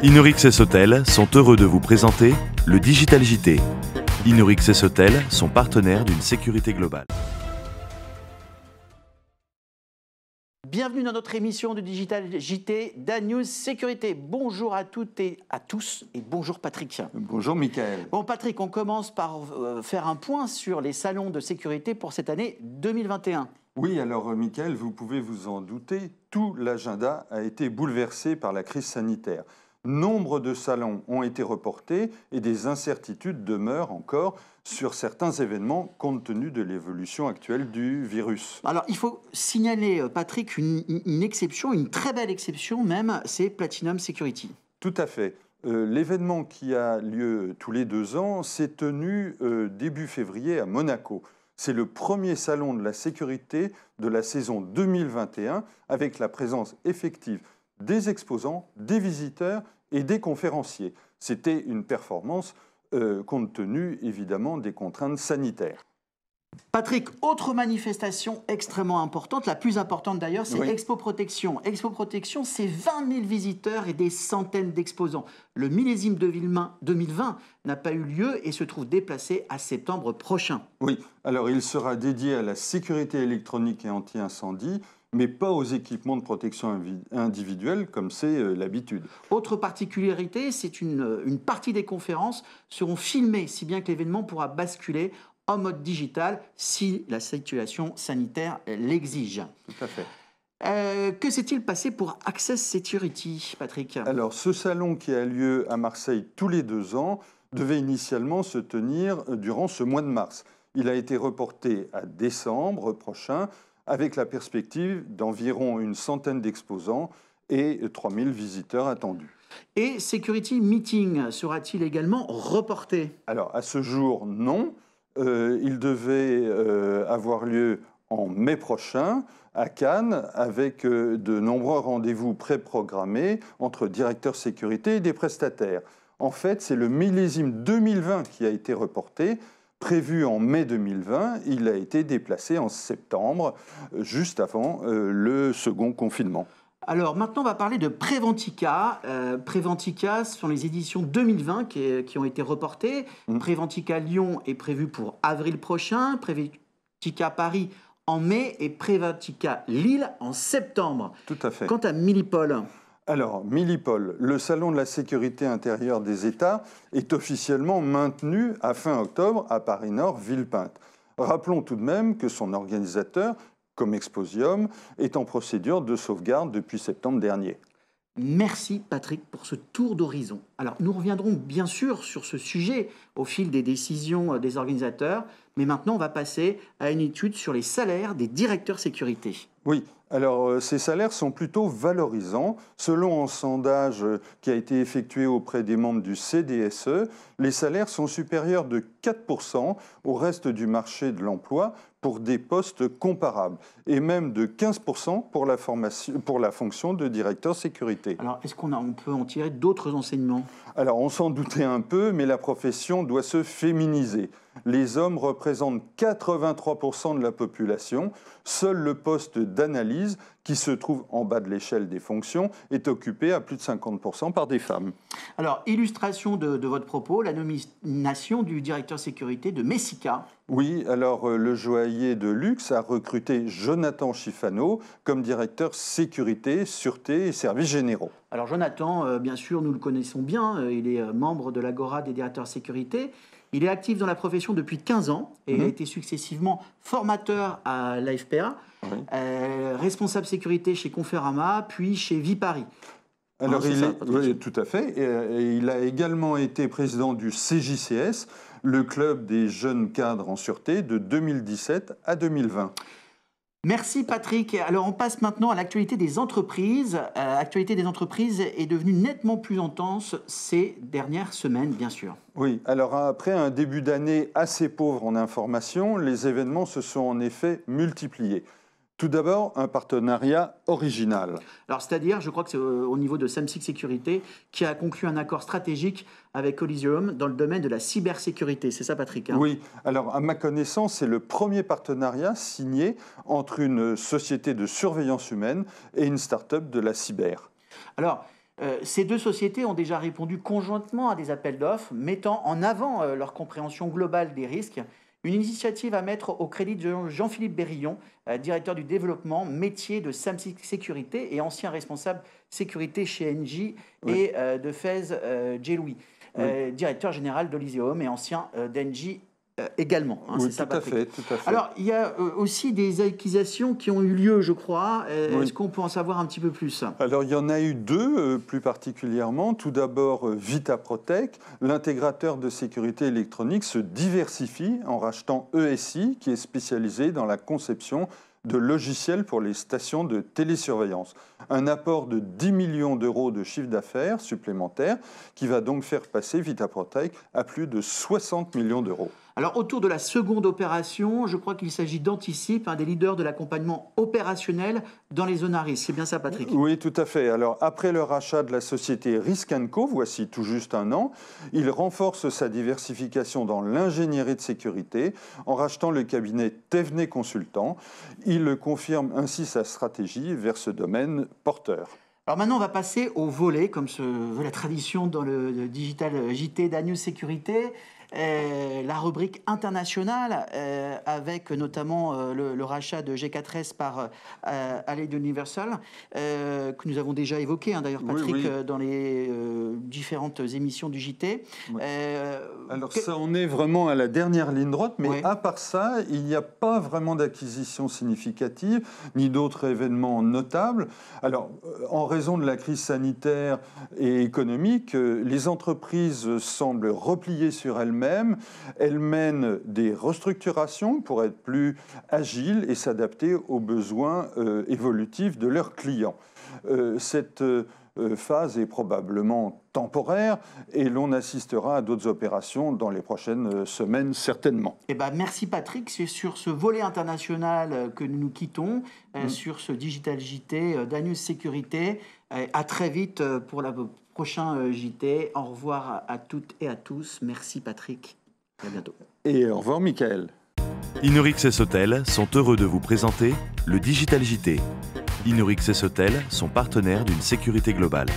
Inurix et Sotel sont heureux de vous présenter le Digital JT. Inurix et Sotel sont partenaires d'une sécurité globale. Bienvenue dans notre émission de Digital JT d'Anews Sécurité. Bonjour à toutes et à tous et bonjour Patrick. Bonjour Michael. Bon Patrick, on commence par euh, faire un point sur les salons de sécurité pour cette année 2021. Oui, alors euh, Michael, vous pouvez vous en douter, tout l'agenda a été bouleversé par la crise sanitaire. Nombre de salons ont été reportés et des incertitudes demeurent encore sur certains événements compte tenu de l'évolution actuelle du virus. Alors il faut signaler, euh, Patrick, une, exception, une très belle exception même, c'est Platinum Security. Tout à fait. Euh, l'événement qui a lieu tous les deux ans s'est tenu euh, début février à Monaco. C'est le premier salon de la sécurité de la saison 2021 avec la présence effective des exposants, des visiteurs et des conférenciers. C'était une performance euh, compte tenu évidemment des contraintes sanitaires. Patrick, autre manifestation extrêmement importante, la plus importante d'ailleurs, c'est Expo Protection. Expo Protection, c'est 20 000 visiteurs et des centaines d'exposants. Le millésime de Villemain 2020 n'a pas eu lieu et se trouve déplacé à septembre prochain. Oui, alors il sera dédié à la sécurité électronique et anti-incendie mais pas aux équipements de protection individuelle comme c'est euh, l'habitude. Autre particularité, c'est qu'une euh, partie des conférences seront filmées, si bien que l'événement pourra basculer en mode digital si la situation sanitaire l'exige. Tout à fait. Euh, que s'est-il passé pour Access Security, Patrick Alors, ce salon qui a lieu à Marseille tous les deux ans devait initialement se tenir durant ce mois de mars. Il a été reporté à décembre prochain avec la perspective d'environ une centaine d'exposants et 3000 visiteurs attendus. Et Security Meeting sera-t-il également reporté Alors, à ce jour, non. Euh, il devait euh, avoir lieu en mai prochain à Cannes avec euh, de nombreux rendez-vous préprogrammés entre directeurs sécurité et des prestataires. En fait, c'est le millésime 2020 qui a été reporté prévu en mai 2020, il a été déplacé en septembre, juste avant euh, le second confinement. Alors maintenant, on va parler de Préventica. Euh, Préventica, ce sont les éditions 2020 qui, ont été reportées. Mmh. Préventica Lyon est prévu pour avril prochain, Préventica Paris en mai et Préventica Lille en septembre. Tout à fait. Quant à Milipol alors, Millipol, le salon de la sécurité intérieure des États est officiellement maintenu à fin octobre à Paris-Nord, Villepinte. Rappelons tout de même que son organisateur, comme Exposium, est en procédure de sauvegarde depuis septembre dernier. Merci Patrick pour ce tour d'horizon. Alors nous reviendrons bien sûr sur ce sujet au fil des décisions des organisateurs, mais maintenant on va passer à une étude sur les salaires des directeurs sécurité. Oui, alors, euh, ces salaires sont plutôt valorisants. Selon un sondage euh, qui a été effectué auprès des membres du CDSE, les salaires sont supérieurs de 4% au reste du marché de l'emploi pour des postes comparables, et même de 15% pour la, fonction de directeur sécurité. Alors, est-ce qu'on on peut en tirer d'autres enseignements Alors, on s'en doutait un peu, mais la profession doit se féminiser les hommes représentent 83% de la population. Seul le poste d'analyse qui se trouve en bas de l'échelle des fonctions, est occupée à plus de 50% par des femmes. Alors, illustration de, votre propos, la nomination du directeur sécurité de Messica. Oui, alors euh, le joaillier de luxe a recruté Jonathan Chifano comme directeur sécurité, sûreté et services généraux. Alors Jonathan, euh, bien sûr, nous le connaissons bien, euh, il est membre de l'Agora des directeurs sécurité. Il est actif dans la profession depuis 15 ans et mhm. a été successivement formateur à l'AFPA, euh, responsable sécurité chez Conferama, puis chez Vipari. – Alors, il oui, tout à fait. Euh, et, il a également été président du CJCS, le club des jeunes cadres en sûreté, de 2017 à 2020. Merci Patrick. Alors on passe maintenant à l'actualité des entreprises. L'actualité euh, des entreprises est devenue nettement plus intense ces dernières semaines, bien sûr. Oui, alors après un début d'année assez pauvre en information, les événements se sont en effet multipliés. Tout d'abord, un partenariat original. Alors, c'est-à-dire, je crois que c'est euh, au niveau de Samsic Sécurité qui a conclu un accord stratégique avec Coliseum dans le domaine de la cybersécurité. C'est ça, Patrick hein Oui. Alors, à ma connaissance, c'est le premier partenariat signé entre une société de surveillance humaine et une start-up de la cyber. Alors, euh, ces deux sociétés ont déjà répondu conjointement à des appels d'offres mettant en avant euh, leur compréhension globale des risques une initiative à mettre au crédit de Jean-Philippe Bérillon, euh, directeur du développement métier de Samsic Sécurité et ancien responsable sécurité chez NJ et euh, de Fez euh, J. directeur général d'Elyséum e et ancien d'Engie euh, également. Hein, oui, tout, à fait, Alors, il y a euh, aussi des acquisitions qui ont eu lieu, je crois. Euh, est-ce qu'on peut en savoir un petit peu plus Alors, il y en a eu deux, plus particulièrement. Tout d'abord, Vitaprotec, l'intégrateur de sécurité électronique, se diversifie en rachetant ESI, qui est spécialisé dans la conception de logiciels pour les stations de télésurveillance. Un apport de 10 millions d'euros de chiffre d'affaires supplémentaire qui va donc faire passer Vitaprotec à plus de 60 millions d'euros. Alors autour de la seconde opération, je crois qu'il s'agit d'anticiper un hein, des leaders de l'accompagnement opérationnel dans les zones à risque. C'est bien ça, Patrick Oui, tout à fait. Alors après le rachat de la société Risk Co, voici tout juste un an, il renforce sa diversification dans l'ingénierie de sécurité en rachetant le cabinet Tevenet Consultant. Il confirme ainsi sa stratégie vers ce domaine porteur. Alors maintenant, on va passer au volet, comme se veut la tradition dans le digital JT d'Anews Sécurité. Euh, la rubrique internationale, euh, avec notamment euh, le, rachat de G4S par Allied Universal, que nous avons déjà évoqué, hein, d'ailleurs, Patrick, dans les différentes émissions du JT. Alors, ça, on est vraiment à la dernière ligne droite, mais à part ça, il n'y a pas vraiment d'acquisition significative, ni d'autres événements notables. Alors, en raison de la crise sanitaire et économique, les entreprises semblent replier sur elles-mêmes elles même Elle mène des restructurations pour être plus agile et s'adapter aux besoins euh, évolutifs de leurs clients. Euh, cette euh, phase est probablement temporaire et l'on assistera à d'autres opérations dans les prochaines semaines certainement. Eh ben, merci Patrick, c'est sur ce volet international que nous nous quittons, mm. sur ce Digital JT d'Anus Sécurité. À très vite pour la prochain euh, JT. Au revoir à toutes et à tous. Merci Patrick. À bientôt. Et au revoir Michael. Inorix et Sotel sont heureux de vous présenter le Digital JT. Inorix et Sotel sont partenaires d'une sécurité globale.